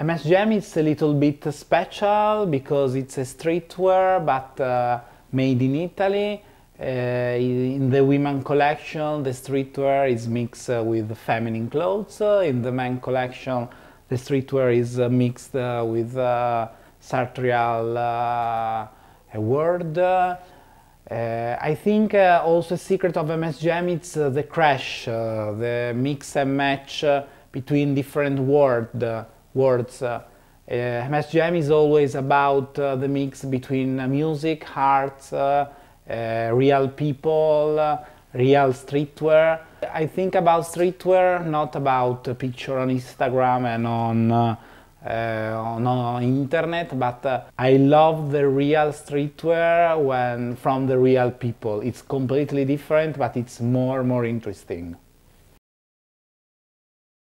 MS Jam is a little bit special because it's a streetwear but uh, made in Italy. Uh, in the women collection, the streetwear is mixed uh, with feminine clothes. Uh, in the men collection, the streetwear is uh, mixed uh, with sartorial world. I think also a secret of MS Jam it's the crash, the mix and match between different worlds words. Uh, uh, MS Jam is always about uh, the mix between music, art, real people, real streetwear. I think about streetwear, not about a picture on Instagram and on uh, on, on, internet, but uh, I love the real streetwear when from the real people. It's completely different, but it's more more interesting.